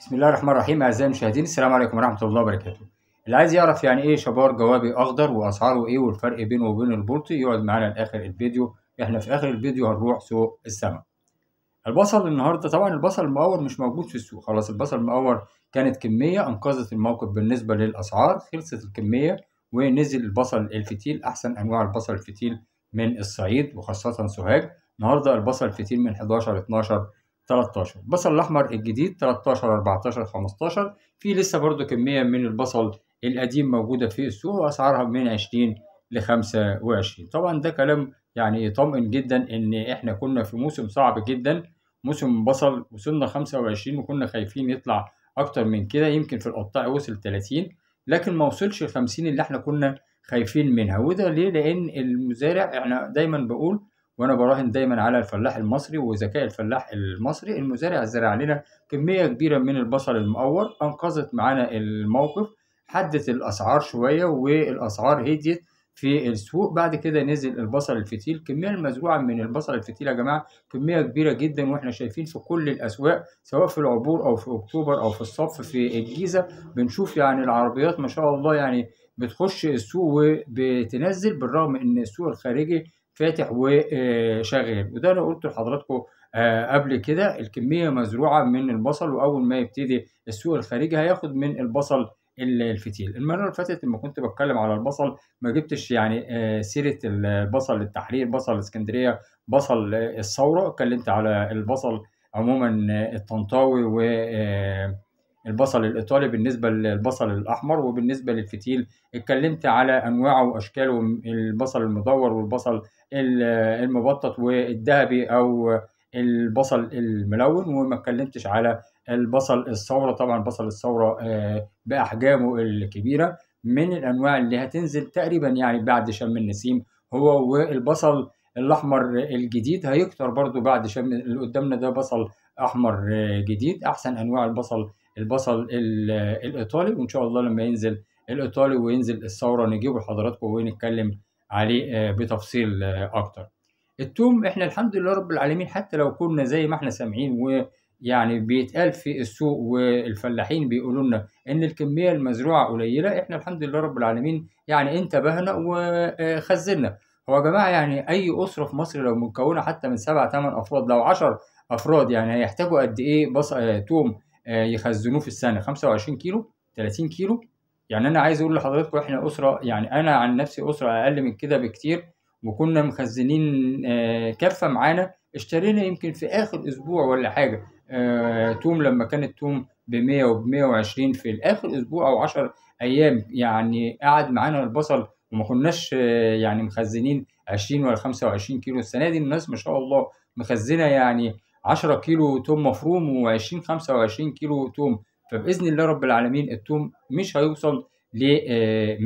بسم الله الرحمن الرحيم اعزائي المشاهدين السلام عليكم ورحمه الله وبركاته اللي عايز يعرف يعني ايه شبار جوابي اخضر واسعاره ايه والفرق بينه وبين البلطي يقعد معانا لاخر الفيديو احنا في اخر الفيديو هنروح سوق السمك البصل النهارده طبعا البصل المقور مش موجود في السوق خلاص البصل المقور كانت كميه انقذت الموقف بالنسبه للاسعار خلصت الكميه ونزل البصل الفتيل احسن انواع البصل الفتيل من الصعيد وخاصه سوهاج النهارده البصل الفتيل من 11 ل 12 13 البصل الاحمر الجديد 13 14 15 في لسه برضو كميه من البصل القديم موجوده في السوق واسعارها من 20 ل 25 طبعا ده كلام يعني يطمئن جدا ان احنا كنا في موسم صعب جدا موسم بصل وصلنا 25 وكنا خايفين يطلع اكتر من كده يمكن في القطاع وصل 30 لكن ما وصلش ال 50 اللي احنا كنا خايفين منها وده ليه لان المزارع احنا دايما بقول وانا براهن دايما على الفلاح المصري وذكاء الفلاح المصري المزارع زرع لنا كميه كبيره من البصل المقور انقذت معانا الموقف حدت الاسعار شويه والاسعار هديت في السوق بعد كده نزل البصل الفتيل الكميه المزروعه من البصل الفتيل يا جماعه كميه كبيره جدا واحنا شايفين في كل الاسواق سواء في العبور او في اكتوبر او في الصف في الجيزه بنشوف يعني العربيات ما شاء الله يعني بتخش السوق وبتنزل بالرغم ان السوق الخارجي فاتح وشغال وده انا قلت لحضراتكم آه، قبل كده الكميه مزروعه من البصل واول ما يبتدي السوق الخارجي هياخد من البصل الفتيل المره اللي فاتت لما كنت بتكلم على البصل ما جبتش يعني آه، سيره البصل التحرير بصل الاسكندريه بصل الثوره اتكلمت على البصل عموما الطنطاوي و آه، البصل الايطالي بالنسبه للبصل الاحمر وبالنسبه للفتيل اتكلمت على انواعه واشكاله البصل المدور والبصل المبطط والذهبي او البصل الملون وما اتكلمتش على البصل الثوره طبعا بصل الثوره آه، باحجامه الكبيره من الانواع اللي هتنزل تقريبا يعني بعد شم النسيم هو والبصل الاحمر الجديد هيكتر برضو بعد شم اللي قدامنا ده بصل احمر آه، جديد احسن انواع البصل البصل الايطالي وان شاء الله لما ينزل الايطالي وينزل الثوره نجيبه لحضراتكم ونتكلم عليه آه، بتفصيل آه، اكتر التوم احنا الحمد لله رب العالمين حتى لو كنا زي ما احنا سامعين ويعني بيتقال في السوق والفلاحين بيقولوا لنا ان الكميه المزروعه قليله احنا الحمد لله رب العالمين يعني انتبهنا وخزنا هو يا جماعه يعني اي اسره في مصر لو مكونه حتى من سبع ثمان افراد لو 10 افراد يعني هيحتاجوا قد ايه بص... آه، توم آه، يخزنوه في السنه 25 كيلو 30 كيلو يعني انا عايز اقول لحضراتكم احنا اسره يعني انا عن نفسي اسره اقل من كده بكتير وكنا مخزنين آه، كفه معانا اشترينا يمكن في اخر اسبوع ولا حاجه آه، توم لما كان التوم ب 100 وب 120 في اخر اسبوع او 10 ايام يعني قعد معانا البصل وما كناش يعني مخزنين 20 ولا 25 كيلو السنه دي الناس ما شاء الله مخزنه يعني 10 كيلو توم مفروم و20 25 كيلو توم فباذن الله رب العالمين التوم مش هيوصل ل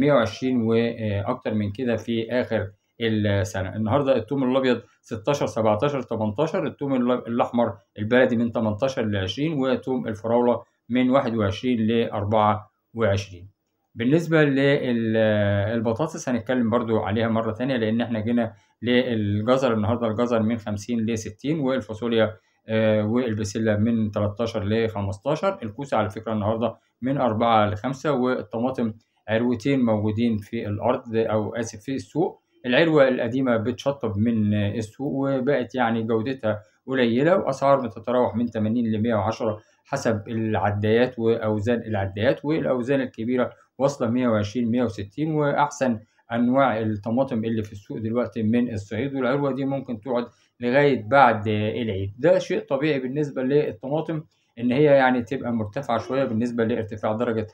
120 آه، واكتر آه، من كده في اخر السنه النهارده التوم الابيض 16 17 18 التوم الاحمر البلدي من 18 ل 20 وتوم الفراوله من 21 ل 24 بالنسبة للبطاطس هنتكلم برضو عليها مرة تانية لأن احنا جينا للجزر النهاردة الجزر من 50 ل 60 والفاصوليا آه، والبسلة من 13 ل 15 الكوسة على فكرة النهاردة من 4 ل 5 والطماطم عروتين موجودين في الأرض أو آسف في السوق العروة القديمة بتشطب من السوق وبقت يعني جودتها قليلة وأسعار بتتراوح من 80 ل 110 حسب العدايات وأوزان العدايات والأوزان الكبيرة واصله 120 160 واحسن انواع الطماطم اللي في السوق دلوقتي من الصعيد والعروه دي ممكن تقعد لغايه بعد العيد ده شيء طبيعي بالنسبه للطماطم ان هي يعني تبقى مرتفعه شويه بالنسبه لارتفاع درجه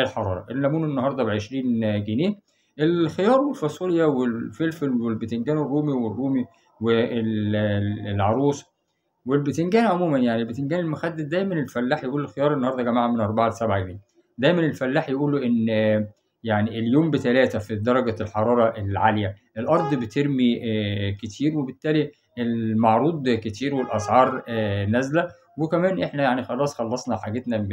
الحراره الليمون النهارده ب 20 جنيه الخيار والفاصوليا والفلفل والبتنجان الرومي والرومي والعروس والبتنجان عموما يعني البتنجان المخدد دايما الفلاح يقول الخيار النهارده يا جماعه من 4 ل 7 جنيه دايما الفلاح يقول له ان يعني اليوم بثلاثه في درجه الحراره العاليه الارض آه. بترمي آه، كتير وبالتالي المعروض كتير والاسعار آه، نازله وكمان احنا يعني خلاص خلصنا حاجتنا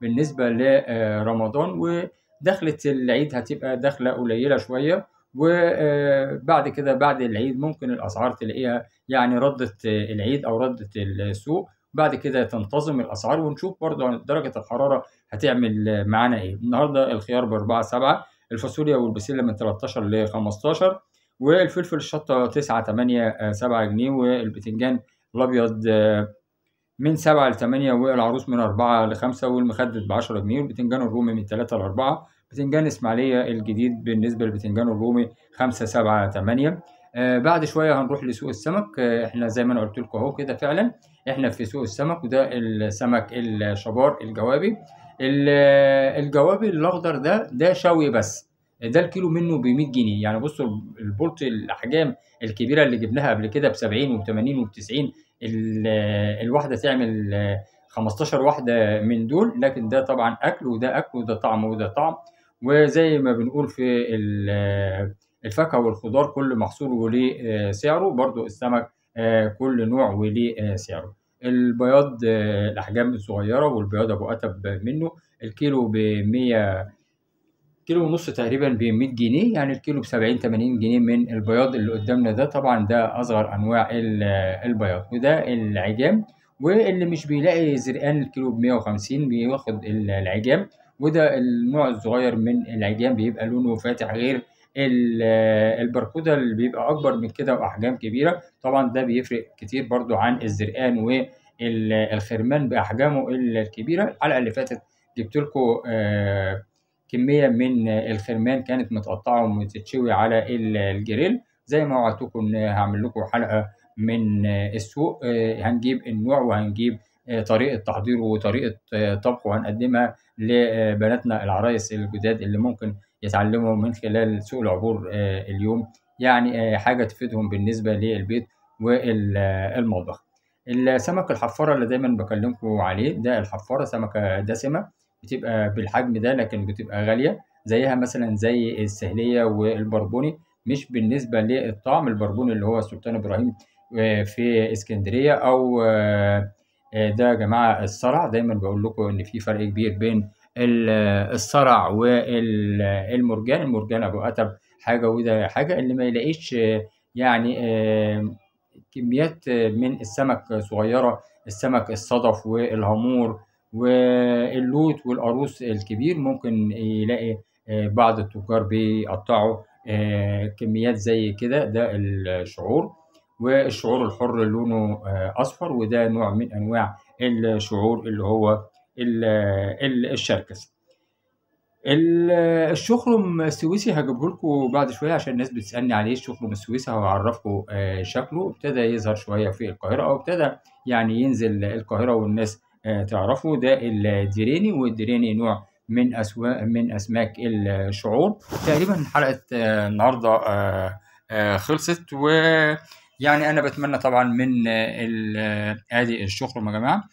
بالنسبه لرمضان ودخله العيد هتبقى دخله قليله شويه وبعد كده بعد العيد ممكن الاسعار تلاقيها يعني ردت العيد او ردت السوق بعد كده تنتظم الاسعار ونشوف برضه درجه الحراره هتعمل معانا ايه النهارده الخيار ب 4 7 الفاصوليا والبسيلة من 13 ل 15 والفلفل الشطه 9 8 7 جنيه والبتنجان الابيض آه، من 7 ل 8 والعروس من 4 ل 5 والمخدد ب 10 جنيه والبتنجان الرومي من 3 ل 4 بتنجان اسماعيليه الجديد بالنسبه للبتنجان الرومي 5 7 8 آه، بعد شويه هنروح لسوق السمك آه، احنا زي ما انا قلت لكم اهو كده فعلا احنا في سوق السمك وده السمك الشبار الجوابي الجوابي الاخضر ده ده شوي بس ده الكيلو منه ب 100 جنيه يعني بصوا البولت الاحجام الكبيره اللي جبناها قبل كده ب 70 و 80 و 90 الواحده تعمل 15 واحده من دول لكن ده طبعا اكل وده اكل وده طعم وده طعم وزي ما بنقول في الفاكهه والخضار كل محصول وليه آه، سعره برضو السمك آه، كل نوع وليه آه، سعره البياض الاحجام الصغيره والبياض ابو قتب منه الكيلو ب 100 كيلو ونص تقريبا ب 100 جنيه يعني الكيلو ب 70 80 جنيه من البياض اللي قدامنا ده طبعا ده اصغر انواع البياض وده العجام واللي مش بيلاقي زرقان الكيلو ب 150 بياخد العجام وده النوع الصغير من العجام بيبقى لونه فاتح غير البركوده اللي بيبقى اكبر من كده واحجام كبيره طبعا ده بيفرق كتير برضو عن الزرقان والخرمان باحجامه الكبيره الحلقه اللي فاتت جبت لكم آه، كميه من الخرمان كانت متقطعه ومتتشوي على الجريل زي ما وعدتكم ان هعمل لكم حلقه من السوق آه، هنجيب النوع وهنجيب آه، طريقه تحضيره وطريقه طبخه وهنقدمها لبناتنا العرايس الجداد اللي ممكن يتعلموا من خلال سوق العبور آه، اليوم يعني آه، حاجة تفيدهم بالنسبة للبيت والمطبخ السمك الحفارة اللي دايما بكلمكم عليه ده الحفارة سمكة دسمة بتبقى بالحجم ده لكن بتبقى غالية زيها مثلا زي السهلية والبربوني مش بالنسبة للطعم البربوني اللي هو سلطان إبراهيم آه، في اسكندرية أو ده يا جماعة الصرع دايما بقول لكم إن في فرق كبير بين الصرع والمرجان المرجان ابو قتب حاجه وده حاجه اللي ما يلاقيش يعني كميات من السمك صغيره السمك الصدف والهامور واللوت والقروس الكبير ممكن يلاقي آه، بعض التجار بيقطعوا آه، كميات زي كده ده الشعور والشعور الحر لونه آه، اصفر وده نوع من انواع الشعور اللي هو الشركس الشخرم السويسي هجيبه لكم بعد شويه عشان الناس بتسالني عليه الشخرم السويسي هعرفكم آه، شكله ابتدى يظهر شويه في القاهره او ابتدى يعني ينزل القاهره والناس آه، تعرفه ده الديريني والديريني نوع من أسوا... من اسماك الشعور تقريبا حلقه آه، النهارده خلصت ويعني انا بتمنى طبعا من ادي الشخرم يا جماعه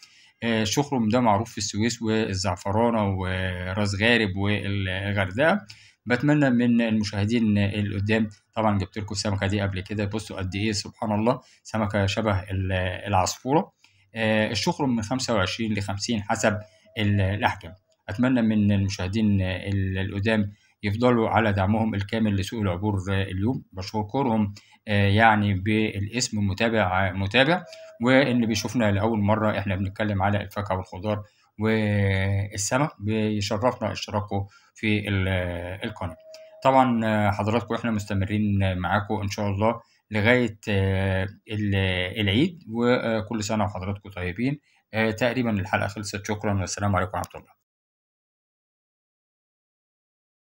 آه، شخرم ده معروف في السويس والزعفرانة وراس غارب والغردقة بتمنى من المشاهدين اللي قدام طبعا جبت لكم السمكة دي قبل كده بصوا قد ايه سبحان الله سمكة شبه العصفورة آه، الشخرم من 25 ل 50 حسب الأحجام أتمنى من المشاهدين القدام يفضلوا على دعمهم الكامل لسوق العبور اليوم بشكرهم آه، يعني بالاسم متابع آه، متابع واللي بيشوفنا لاول مره احنا بنتكلم على الفاكهه والخضار والسمك بيشرفنا اشتراكه في آه، القناه طبعا حضراتكم احنا مستمرين معاكم ان شاء الله لغايه العيد وكل سنه وحضراتكم طيبين تقريبا الحلقه خلصت شكرا والسلام عليكم ورحمه الله